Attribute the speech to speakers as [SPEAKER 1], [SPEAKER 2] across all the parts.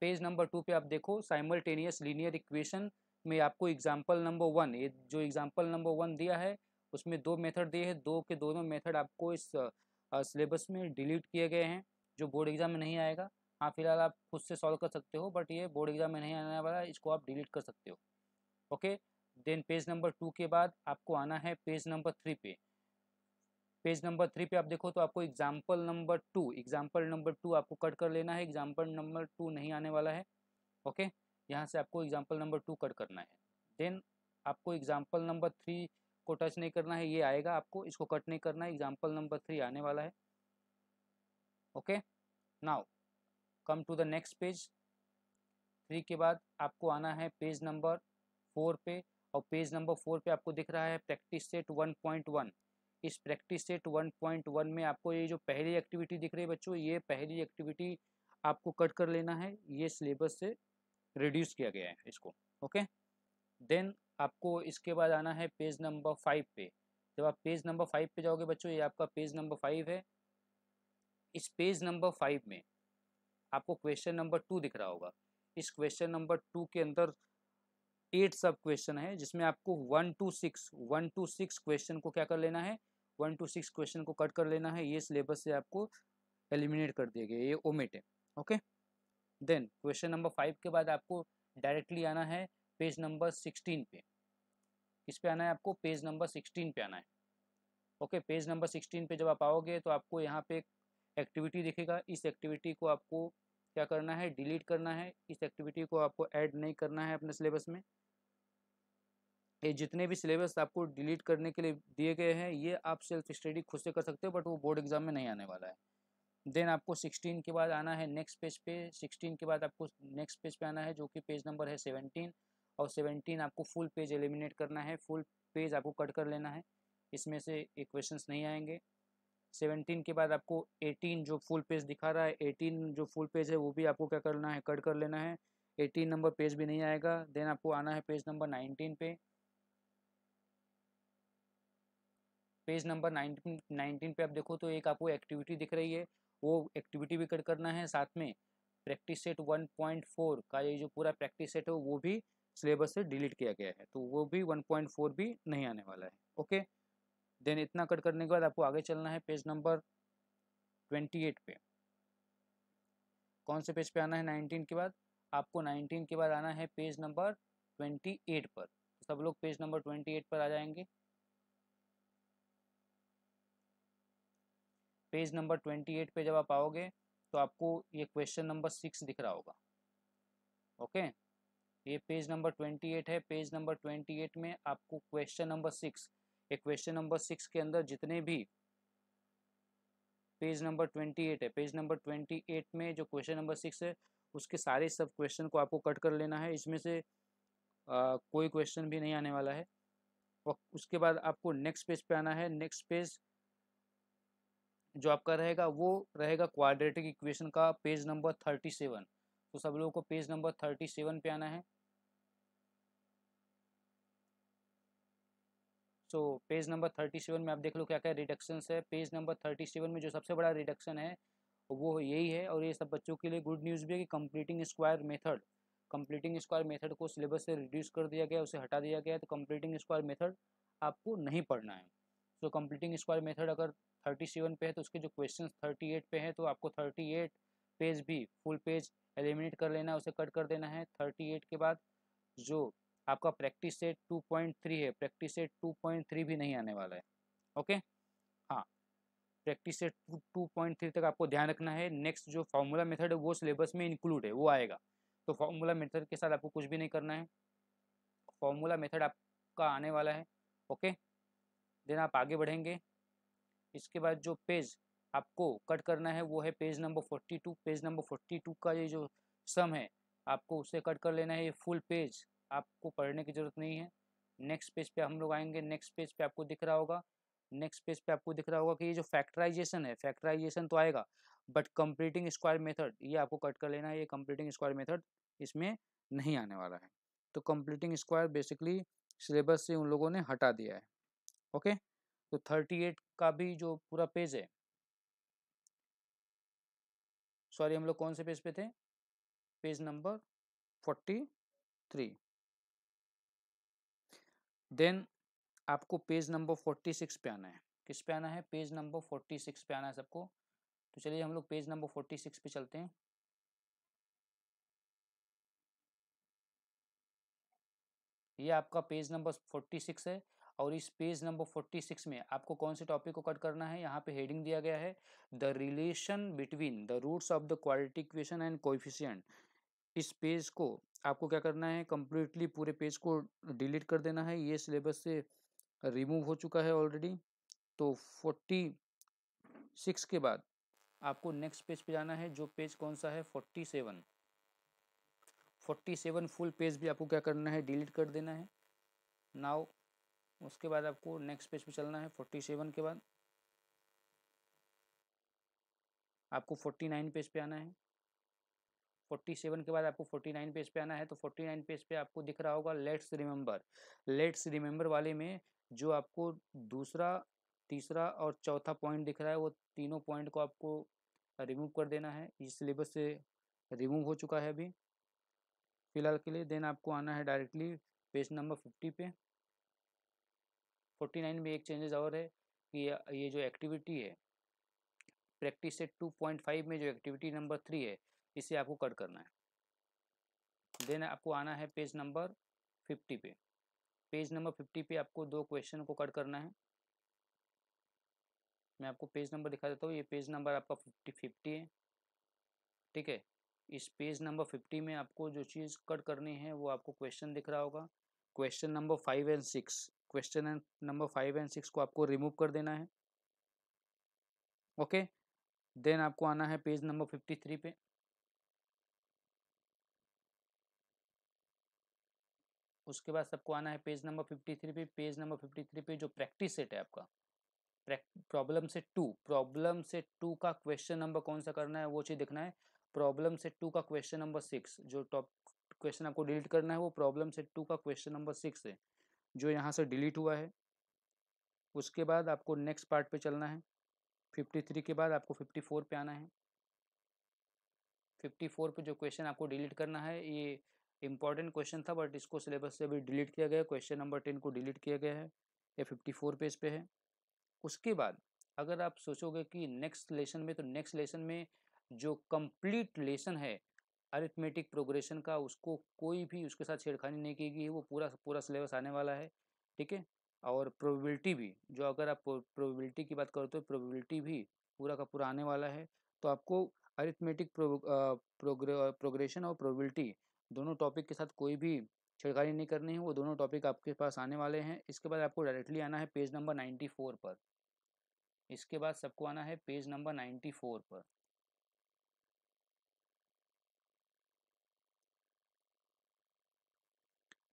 [SPEAKER 1] page number to पे आप देखो साइमल्टेनियस लीनियर इक्वेशन में आपको एग्जाम्पल नंबर वन ये जो एग्जाम्पल नंबर वन दिया है उसमें दो मेथड दिए हैं दो के दोनों मेथड आपको इस सिलेबस में डिलीट किए गए हैं जो बोर्ड एग्जाम में नहीं आएगा हाँ फिलहाल आप खुद से सॉल्व कर सकते हो बट ये बोर्ड एग्जाम में नहीं आने वाला इसको आप डिलीट कर सकते हो okay then page number two के बाद आपको आना है पेज नंबर थ्री पे पेज नंबर थ्री पे आप देखो तो आपको example number two example number two आपको कट कर लेना है एग्जाम्पल नंबर टू नहीं आने वाला है ओके यहाँ से आपको एग्जाम्पल नंबर टू कट करना है देन आपको एग्जाम्पल नंबर थ्री को टच नहीं करना है ये आएगा आपको इसको कट नहीं करना है एग्जाम्पल नंबर थ्री आने वाला है okay now come to the next page three के बाद आपको आना है पेज नंबर फोर पे और पेज नंबर फोर पे आपको दिख रहा है practice set one point one इस प्रैक्टिस सेट 1.1 में आपको ये जो पहली एक्टिविटी दिख रही है बच्चों ये पहली एक्टिविटी आपको कट कर लेना है ये सिलेबस से रिड्यूस किया गया है इसको ओके देन आपको इसके बाद आना है पेज नंबर फाइव पे जब आप पेज नंबर फाइव पे जाओगे बच्चों ये आपका पेज नंबर फाइव है इस पेज नंबर फाइव में आपको क्वेश्चन नंबर टू दिख रहा होगा इस क्वेश्चन नंबर टू के अंदर एट सब क्वेश्चन है जिसमें आपको one two six one two six question को क्या कर लेना है वन टू सिक्स क्वेश्चन को कट कर लेना है ये सिलेबस से आपको एलिमिनेट कर दिया गया ये ओमेट है okay then question number five के बाद आपको डायरेक्टली आना है पेज नंबर सिक्सटीन पे किस पे आना है आपको पेज नंबर सिक्सटीन पे आना है ओके पेज नंबर सिक्सटीन पे जब आप आओगे तो आपको यहाँ पे एक्टिविटी दिखेगा इस एक्टिविटी को आपको क्या करना है डिलीट करना है इस एक्टिविटी को आपको ऐड नहीं करना है अपने सिलेबस में ये जितने भी सिलेबस आपको डिलीट करने के लिए दिए गए हैं ये आप सेल्फ स्टडी खुद से कर सकते हो बट वो बोर्ड एग्जाम में नहीं आने वाला है देन आपको 16 के बाद आना है नेक्स्ट पेज पे 16 के बाद आपको नेक्स्ट पेज पे आना है जो कि पेज नंबर है 17 और 17 आपको फुल पेज एलिमिनेट करना है फुल पेज आपको कट कर लेना है इसमें से एक नहीं आएंगे सेवनटीन के बाद आपको एटीन जो फुल पेज दिखा रहा है एटीन जो फुल पेज है वो भी आपको क्या करना है कट कर लेना है एटीन नंबर पेज भी नहीं आएगा देन आपको आना है पेज नंबर नाइनटीन पे पेज नंबर नाइनटीन नाइनटीन पे आप देखो तो एक आपको एक्टिविटी दिख रही है वो एक्टिविटी भी कट करना है साथ में practice set one point four का ये जो पूरा प्रैक्टिस सेट है वो भी सिलेबस से डिलीट किया गया है तो वो भी वन पॉइंट फोर भी नहीं आने वाला है ओके देन इतना कट करने के बाद आपको आगे चलना है पेज नंबर ट्वेंटी एट पे कौन से पेज पे आना है नाइनटीन के बाद आपको नाइनटीन के बाद आना है पेज नंबर ट्वेंटी एट पर सब लोग पेज नंबर ट्वेंटी एट पर आ जाएंगे पेज नंबर ट्वेंटी एट पे जब आप आओगे तो आपको ये क्वेश्चन नंबर सिक्स दिख रहा होगा ओके ये पेज नंबर ट्वेंटी एट है पेज नंबर ट्वेंटी एट में आपको क्वेश्चन नंबर सिक्स एक क्वेश्चन नंबर सिक्स के अंदर जितने भी पेज नंबर ट्वेंटी एट है पेज नंबर ट्वेंटी एट में जो क्वेश्चन नंबर सिक्स है उसके सारे सब क्वेश्चन को आपको कट कर लेना है इसमें से आ, कोई क्वेश्चन भी नहीं आने वाला है और उसके बाद आपको नेक्स्ट पेज पे आना है नेक्स्ट पेज जो आपका रहेगा वो रहेगा क्वाड्रेटिक इक्वेशन का पेज नंबर थर्टी सेवन तो सब लोगों को पेज नंबर थर्टी सेवन पे आना है सो तो पेज नंबर थर्टी सेवन में आप देख लो क्या क्या रिडक्शन है पेज नंबर थर्टी सेवन में जो सबसे बड़ा रिडक्शन है वो यही है और ये सब बच्चों के लिए गुड न्यूज़ भी है कि completing square method completing square method को सिलेबस से रिड्यूस कर दिया गया उसे हटा दिया गया है तो कंप्लीटिंग स्क्वायर मेथड आपको नहीं पढ़ना है सो कंप्लीटिंग स्क्वायर मेथड अगर थर्टी सेवन पे है तो उसके जो क्वेश्चन थर्टी एट पे हैं तो आपको थर्टी एट पेज भी फुल पेज एलिमिनेट कर लेना है उसे कट कर देना है थर्टी एट के बाद जो आपका प्रैक्टिस सेट 2.3 है प्रैक्टिस सेट 2.3 भी नहीं आने वाला है ओके हाँ प्रैक्टिस सेट 2.3 तक आपको ध्यान रखना है नेक्स्ट जो फार्मूला मेथड है वो सिलेबस में इंक्लूड है वो आएगा तो फार्मूला मेथड के साथ आपको कुछ भी नहीं करना है फार्मूला मेथड आपका आने वाला है ओके देन आप आगे बढ़ेंगे इसके बाद जो पेज आपको कट करना है वो है page number forty two page number forty two का ये जो सम है आपको उसे कट कर लेना है ये फुल पेज आपको पढ़ने की ज़रूरत नहीं है नेक्स्ट पेज पे हम लोग आएंगे नेक्स्ट पेज पे आपको दिख रहा होगा नेक्स्ट पेज पे आपको दिख रहा होगा कि ये जो फैक्टराइजेशन है फैक्टराइजेशन तो आएगा बट कंप्लीटिंग स्क्वायर मेथड ये आपको कट कर लेना है ये कंप्लीटिंग स्क्वायर मेथड इसमें नहीं आने वाला है तो कंप्लीटिंग स्क्वायर बेसिकली सिलेबस से उन लोगों ने हटा दिया है ओके तो थर्टी एट का भी जो पूरा पेज है सॉरी हम लोग कौन से पेज पे थे page number forty three then आपको पेज नंबर फोर्टी सिक्स पे आना है किस पे आना है पेज नंबर फोर्टी सिक्स पे आना है सबको तो चलिए हम लोग पेज नंबर फोर्टी सिक्स पे चलते हैं ये आपका पेज नंबर फोर्टी सिक्स है और इस पेज नंबर फोर्टी सिक्स में आपको कौन से टॉपिक को कट करना है यहाँ पे हेडिंग दिया गया है the relation between the roots of the quality equation and coefficient इस पेज को आपको क्या करना है कम्प्लीटली पूरे पेज को डिलीट कर देना है ये सिलेबस से रिमूव हो चुका है ऑलरेडी तो फोर्टी सिक्स के बाद आपको नेक्स्ट पेज पे जाना है जो पेज कौन सा है forty seven forty seven full page भी आपको क्या करना है डिलीट कर देना है नाउ उसके बाद आपको नेक्स्ट पेज पे चलना है फोर्टी सेवन के बाद आपको फोर्टी नाइन पेज पे आना है फोर्टी सेवन के बाद आपको फोर्टी नाइन पेज पे आना है तो फोर्टी नाइन पेज पे आपको दिख रहा होगा लेट्स रिमेंबर लेट्स रिमेंबर वाले में जो आपको दूसरा तीसरा और चौथा पॉइंट दिख रहा है वो तीनों पॉइंट को आपको रिमूव कर देना है इस सिलेबस से रिमूव हो चुका है अभी फिलहाल के लिए देन आपको आना है डायरेक्टली पेज नंबर फिफ्टी पे फोर्टी नाइन में एक चेंजेस और है कि ये जो एक्टिविटी है practice set two point five में जो एक्टिविटी नंबर थ्री है इसे आपको कट करना है देन आपको आना है पेज नंबर फिफ्टी पे पेज नंबर फिफ्टी पे आपको दो क्वेश्चन को कट करना है मैं आपको पेज नंबर दिखा देता हूँ ये पेज नंबर आपका फिफ्टी फिफ्टी है ठीक है इस पेज नंबर फिफ्टी में आपको जो चीज़ कट करनी है वो आपको क्वेश्चन दिख रहा होगा question number five and six question number five and six को आपको रिमूव कर देना है ओके देन आपको आना है पेज नंबर फिफ्टी थ्री पे उसके बाद सबको आना है पेज नंबर फिफ्टी थ्री पे पेज नंबर फिफ्टी थ्री पे जो प्रैक्टिस सेट है आपका problem set two problem set two का क्वेश्चन नंबर कौन सा करना है वो चीज़ देखना है प्रॉब्लम से टू का क्वेश्चन नंबर सिक्स जो टॉप क्वेश्चन आपको डिलीट करना है वो प्रॉब्लम से टू का क्वेश्चन नंबर सिक्स है जो यहाँ से डिलीट हुआ है उसके बाद आपको नेक्स्ट पार्ट पे चलना है फिफ्टी थ्री के बाद आपको फिफ्टी फोर पे आना है फिफ्टी फोर पे जो क्वेश्चन आपको डिलीट करना है ये इंपॉर्टेंट क्वेश्चन था बट इसको सिलेबस से अभी डिलीट किया गया क्वेश्चन नंबर टेन को डिलीट किया गया है ये फिफ्टी फोर पेज पे है उसके बाद अगर आप सोचोगे कि नेक्स्ट लेसन में तो नेक्स्ट लेसन में जो कंप्लीट लेसन है अरिथमेटिक प्रोग्रेशन का उसको कोई भी उसके साथ छेड़खानी नहीं की गई है वो पूरा पूरा सिलेबस आने वाला है ठीक है और प्रोबेबिलिटी भी जो अगर आप प्रोबेबिलिटी की बात करते हो प्रोबेबिलिटी भी पूरा का पूरा आने वाला है तो आपको अरिथमेटिक प्रोग्रेशन और प्रोबेबिलिटी दोनों टॉपिक के साथ कोई भी छिड़कानी नहीं करनी है वो दोनों टॉपिक आपके पास आने वाले हैं इसके बाद आपको डायरेक्टली आना है पेज नंबर नाइन्टी फोर पर इसके बाद सबको आना है पेज नंबर नाइन्टी फोर पर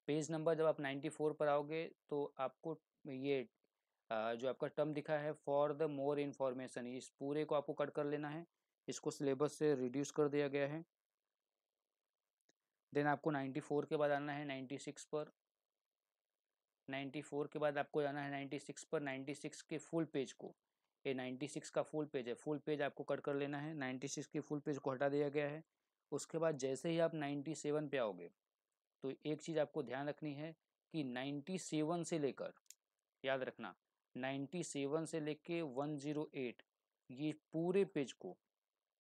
[SPEAKER 1] पेज नंबर जब आप नाइन्टी फोर पर आओगे तो आपको ये जो आपका टर्म दिखा है फॉर द मोर इन्फॉर्मेशन इस पूरे को आपको कट कर लेना है इसको सिलेबस से रिड्यूस कर दिया गया है देन आपको 94 के बाद आना है 96 पर 94 के बाद आपको जाना है 96 पर 96 के फुल पेज को ये 96 का फुल पेज है फुल पेज आपको कट कर लेना है 96 के फुल पेज को हटा दिया गया है उसके बाद जैसे ही आप 97 पे आओगे तो एक चीज़ आपको ध्यान रखनी है कि 97 से लेकर याद रखना 97 से लेके 108 ये पूरे पेज को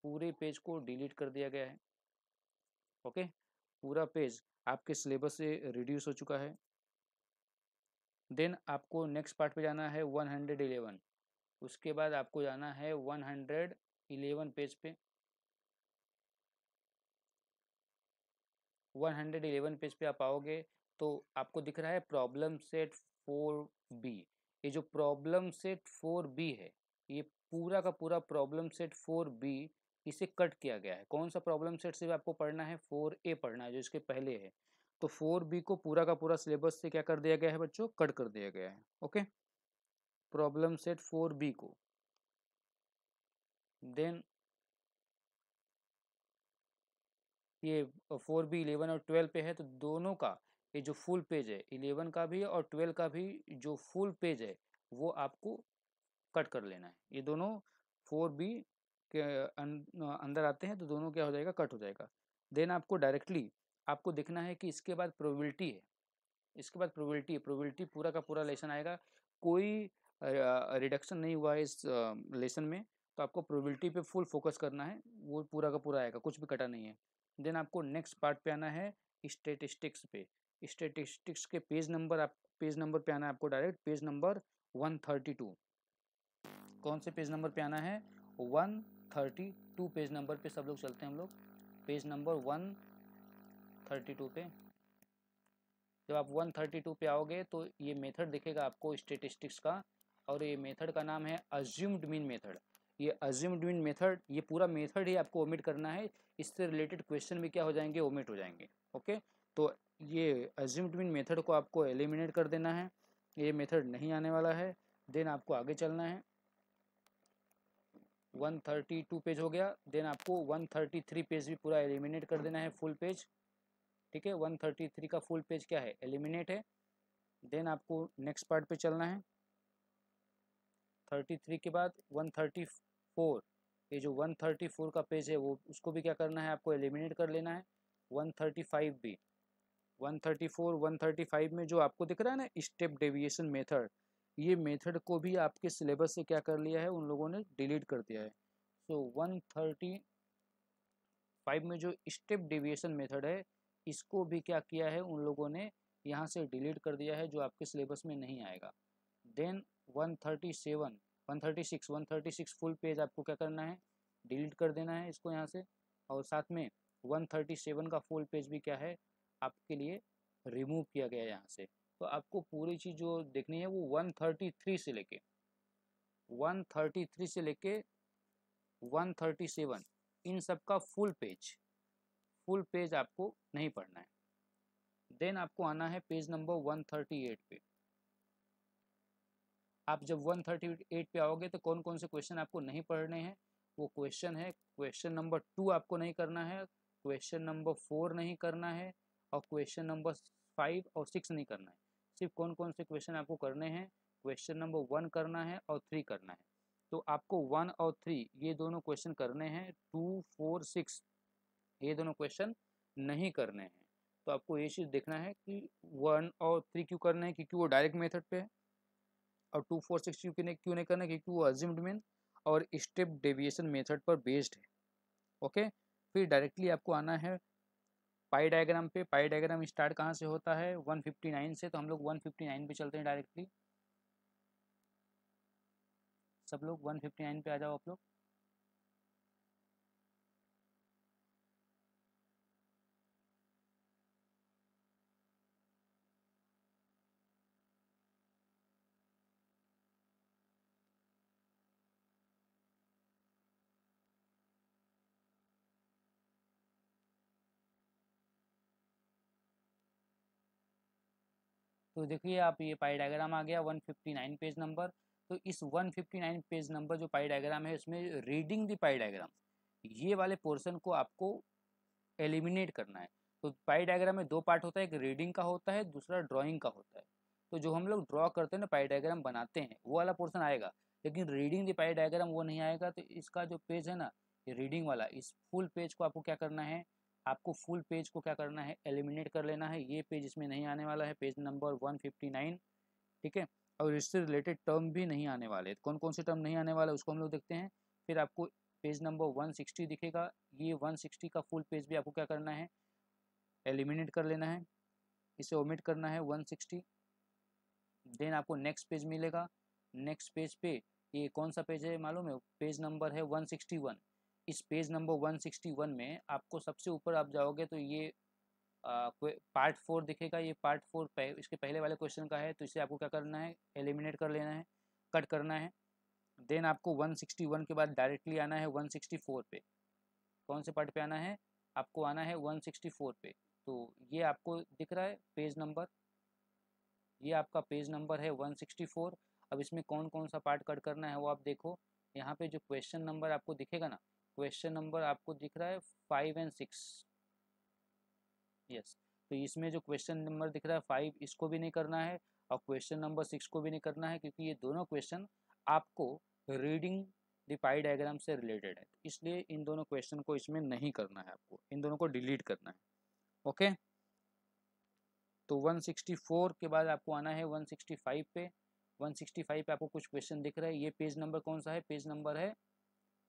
[SPEAKER 1] पूरे पेज को डिलीट कर दिया गया है ओके पूरा पेज आपके सिलेबस से रिड्यूस हो चुका है देन आपको नेक्स्ट पार्ट पे जाना है वन हंड्रेड इलेवन उसके बाद आपको जाना है वन हंड्रेड इलेवन पेज पे वन हंड्रेड इलेवन पेज पे आप आओगे तो आपको दिख रहा है प्रॉब्लम सेट फोर बी ये जो प्रॉब्लम सेट फोर बी है ये पूरा का पूरा प्रॉब्लम सेट फोर बी इसे कट किया गया है कौन सा प्रॉब्लम सेट से आपको पढ़ना है फोर ए पढ़ना है जो इसके पहले है तो फोर बी को पूरा का पूरा सिलेबस से क्या कर दिया गया है बच्चों कट कर दिया गया है okay problem set four B को देन ये फोर बी इलेवन और ट्वेल्व पे है तो दोनों का ये जो फुल पेज है इलेवन का भी और ट्वेल्व का भी जो फुल पेज है वो आपको कट कर लेना है ये दोनों फोर बी के अंदर आते हैं तो दोनों क्या हो जाएगा कट हो जाएगा देन आपको डायरेक्टली आपको देखना है कि इसके बाद प्रोबेबिलिटी है इसके बाद प्रोबेबिलिटी है प्रोबेबिलिटी पूरा का पूरा लेसन आएगा कोई रिडक्शन नहीं हुआ है इस लेसन में तो आपको प्रोबेबिलिटी पे फुल फोकस करना है वो पूरा का पूरा आएगा कुछ भी कटा नहीं है देन आपको नेक्स्ट पार्ट पे आना है स्टेटिस्टिक्स पे स्टेटिस्टिक्स के पेज नंबर आप पेज नंबर पे आना है आपको direct page number one thirty two कौन से पेज नंबर पे आना है one thirty two page number पे सब लोग चलते हैं हम लोग page number one thirty two पे जब आप वन थर्टी टू पे आओगे तो ये मेथड दिखेगा आपको स्टेटिस्टिक्स का और ये मेथड का नाम है अज्यूम्ड मीन मेथड ये अज्यूम्ड मीन मेथड ये पूरा मेथड ही आपको ओमिट करना है इससे रिलेटेड क्वेश्चन भी क्या हो जाएंगे ओमिट हो जाएंगे ओके तो ये अज्यूम्ड मीन मेथड को आपको एलिमिनेट कर देना है ये मेथड नहीं आने वाला है देन आपको आगे चलना है 132 पेज हो गया देन आपको 133 पेज भी पूरा एलिमिनेट कर देना है फुल पेज ठीक है 133 का फुल पेज क्या है एलिमिनेट है देन आपको नेक्स्ट पार्ट पे चलना है 33 के बाद 134 ये जो 134 का पेज है वो उसको भी क्या करना है आपको एलिमिनेट कर लेना है 135 भी 134 135 में जो आपको दिख रहा है ना स्टेप डेविएशन मेथड ये मेथड को भी आपके सिलेबस से क्या कर लिया है उन लोगों ने डिलीट कर दिया है सो वन थर्टी फाइव में जो स्टेप डिविएशन मेथड है इसको भी क्या किया है उन लोगों ने यहाँ से डिलीट कर दिया है जो आपके सिलेबस में नहीं आएगा then one thirty seven one thirty six one thirty six full page आपको क्या करना है डिलीट कर देना है इसको यहाँ से और साथ में वन थर्टी सेवन का फुल पेज भी क्या है आपके लिए रिमूव किया गया है यहाँ से तो आपको पूरी चीज़ जो देखनी है वो 133 से लेके 133 से लेके 137 इन सब का फुल पेज फुल पेज आपको नहीं पढ़ना है देन आपको आना है पेज नंबर 138 पे आप जब 138 पे आओगे तो कौन कौन से क्वेश्चन आपको नहीं पढ़ने हैं वो क्वेश्चन है क्वेश्चन नंबर टू आपको नहीं करना है क्वेश्चन नंबर फोर नहीं करना है और क्वेश्चन नंबर फाइव और सिक्स नहीं करना है सिर्फ कौन कौन से क्वेश्चन आपको करने हैं क्वेश्चन नंबर वन करना है और थ्री करना है तो आपको वन और थ्री ये दोनों क्वेश्चन करने हैं टू फोर सिक्स ये दोनों क्वेश्चन नहीं करने हैं तो आपको ये चीज़ देखना है कि वन और थ्री क्यों करना है क्योंकि वो डायरेक्ट मेथड पे है और टू फोर सिक्स क्यों नहीं क्यों नहीं करना है क्योंकि वो अजिम्ड मेन और स्टेप डेविएशन मेथड पर बेस्ड है ओके फिर डायरेक्टली आपको आना है पाई डायग्राम पे पाई डायग्राम स्टार्ट कहाँ से होता है 159 से तो हम लोग 159 पे चलते हैं डायरेक्टली सब लोग 159 पे आ जाओ आप लोग तो देखिए आप ये पाई डायग्राम आ गया 159 पेज नंबर तो इस 159 पेज नंबर जो पाई डायग्राम है इसमें रीडिंग दी पाई डायग्राम ये वाले पोर्सन को आपको एलिमिनेट करना है तो पाई डायग्राम में दो पार्ट होता है एक रीडिंग का होता है दूसरा ड्राइंग का होता है तो जो हम लोग ड्रॉ करते हैं ना पाई डायग्राम बनाते हैं वो वाला पोर्सन आएगा लेकिन रीडिंग दी पाई डायग्राम वो नहीं आएगा तो इसका जो पेज है ना ये रीडिंग वाला इस फुल पेज को आपको क्या करना है आपको फुल पेज को क्या करना है एलिमिनेट कर लेना है ये पेज इसमें नहीं आने वाला है पेज नंबर 159 ठीक है और इससे रिलेटेड टर्म भी नहीं आने वाले कौन कौन से टर्म नहीं आने वाले उसको हम लोग देखते हैं फिर आपको पेज नंबर 160 दिखेगा ये 160 का फुल पेज भी आपको क्या करना है एलिमिनेट कर लेना है इसे ओमिट करना है सिक्सटी देन आपको नेक्स्ट पेज मिलेगा नेक्स्ट पेज पे ये कौन सा पेज है मालूम है पेज नंबर है वन इस पेज नंबर 161 में आपको सबसे ऊपर आप जाओगे तो ये पार्ट फोर दिखेगा ये पार्ट फोर पह, इसके पहले वाले क्वेश्चन का है तो इसे आपको क्या करना है एलिमिनेट कर लेना है कट करना है देन आपको 161 के बाद डायरेक्टली आना है 164 पे कौन से पार्ट पे आना है आपको आना है 164 पे तो ये आपको दिख रहा है पेज नंबर ये आपका पेज नंबर है 164 अब इसमें कौन कौन सा पार्ट कट करना है वो आप देखो यहाँ पे जो क्वेश्चन नंबर आपको दिखेगा ना क्वेश्चन नंबर आपको दिख रहा है फाइव एंड सिक्स यस तो इसमें जो क्वेश्चन नंबर दिख रहा है फाइव इसको भी नहीं करना है और क्वेश्चन नंबर सिक्स को भी नहीं करना है क्योंकि ये दोनों क्वेश्चन आपको रीडिंग दिपाई डायग्राम से रिलेटेड है इसलिए इन दोनों क्वेश्चन को इसमें नहीं करना है आपको इन दोनों को डिलीट करना है ओके तो 164 के बाद आपको आना है 165 पे 165 पे आपको कुछ क्वेश्चन दिख रहा है ये पेज नंबर कौन सा है पेज नंबर है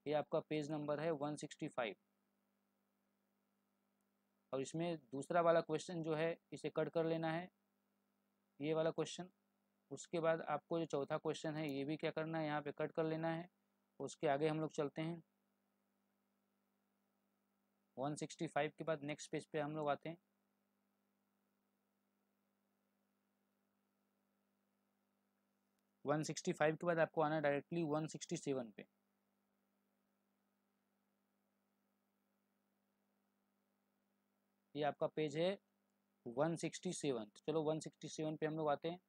[SPEAKER 1] ये आपका पेज नंबर है 165 और इसमें दूसरा वाला क्वेश्चन जो है इसे कट कर लेना है ये वाला क्वेश्चन उसके बाद आपको जो चौथा क्वेश्चन है ये भी क्या करना है यहाँ पे कट कर लेना है उसके आगे हम लोग चलते हैं 165 के बाद नेक्स्ट पेज पे हम लोग आते हैं 165 के बाद आपको आना डायरेक्टली 167 पे ये आपका पेज है 167 तो चलो 167 पे हम लोग आते हैं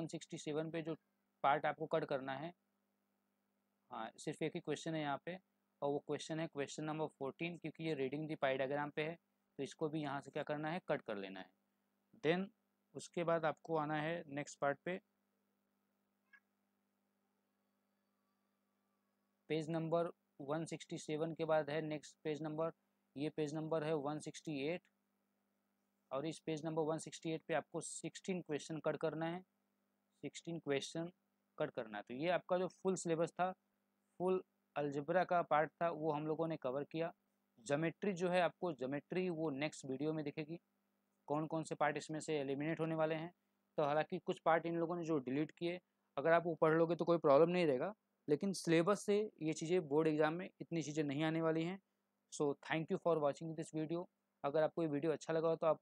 [SPEAKER 1] 167 पे जो पार्ट आपको कट करना है हाँ सिर्फ एक ही क्वेश्चन है यहाँ पे और वो क्वेश्चन है क्वेश्चन नंबर फोर्टीन क्योंकि ये रीडिंग दी पाई डायग्राम पे है तो इसको भी यहाँ से क्या करना है कट कर लेना है देन उसके बाद आपको आना है नेक्स्ट पार्ट पे पेज नंबर 167 के बाद है नेक्स्ट पेज नंबर ये पेज नंबर है 168 और इस पेज नंबर 168 पे आपको 16 क्वेश्चन कट करना है 16 क्वेश्चन कट करना है तो ये आपका जो फुल सिलेबस था फुल अल्जबरा का पार्ट था वो हम लोगों ने कवर किया जोमेट्री जो है आपको जोमेट्री वो नेक्स्ट वीडियो में दिखेगी कौन कौन से पार्ट इसमें से एलिमिनेट होने वाले हैं तो हालांकि कुछ पार्ट इन लोगों ने जो डिलीट किए अगर आप वो पढ़ लोगे तो कोई प्रॉब्लम नहीं रहेगा लेकिन सिलेबस से ये चीज़ें बोर्ड एग्ज़ाम में इतनी चीज़ें नहीं आने वाली हैं so thank you for watching this video अगर आपको ये वीडियो अच्छा लगा हो तो आप